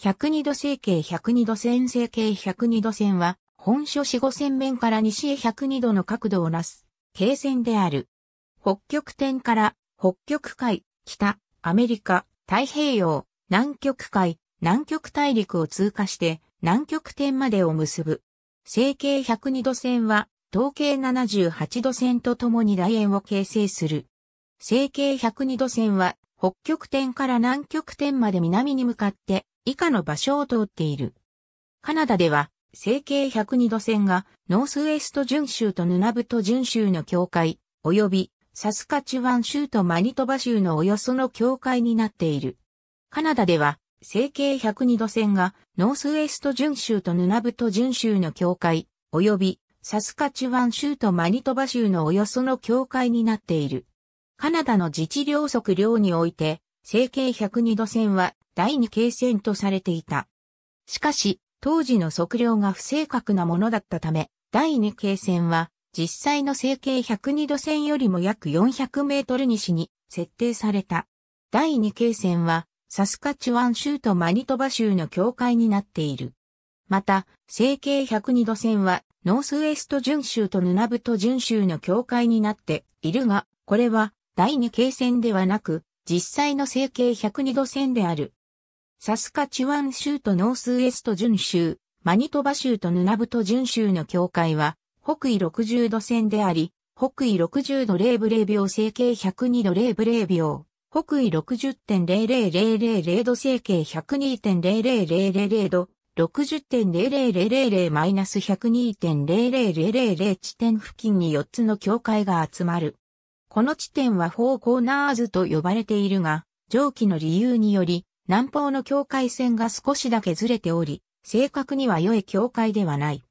102度成形102度線成形102度線は、本書四五線面から西へ102度の角度をなす、経線である。北極点から、北極海、北、アメリカ、太平洋、南極海、南極大陸を通過して、南極点までを結ぶ。成形102度線は、東経78度線とともに楕円を形成する。成形102度線は、北極点から南極点まで南に向かって、以下の場所を通っている。カナダでは、整形102度線がノースウエスト準州とヌナブト準州の境界、及びサスカチュワン州とマニトバ州のおよその境界になっている。カナダでは、整形102度線がノースウエスト準州とヌナブト準州の境界、及びサスカチュワン州とマニトバ州のおよその境界になっている。カナダの自治領則領において、整形102度線は第2継戦とされていた。しかし、当時の測量が不正確なものだったため、第2継戦は、実際の成形102度線よりも約400メートル西に設定された。第2継戦は、サスカチワン州とマニトバ州の境界になっている。また、成形102度線は、ノースウエスト準州とヌナブト準州の境界になっているが、これは第2経線ではなく、実際の成形102度線である。サスカチワン州とノースウエスト準州、マニトバ州とヌナブト準州の境界は、北緯60度線であり、北緯60度0レ秒整形102度0レ秒、北緯60.00000度整形102.00000度、6 0 0 0 0 0マイナス102.0000地点付近に4つの境界が集まる。この地点はフォーコーナーズと呼ばれているが、上記の理由により、南方の境界線が少しだけずれており、正確には良い境界ではない。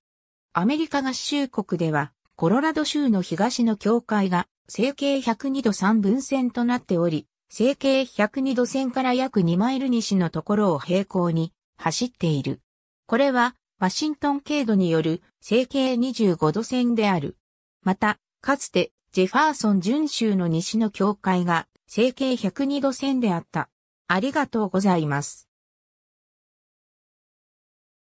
アメリカ合衆国では、コロラド州の東の境界が、整形102度3分線となっており、整形102度線から約2マイル西のところを平行に走っている。これは、ワシントン経度による整形25度線である。また、かつて、ジェファーソン準州の西の境界が、整形102度線であった。ありがとうございます。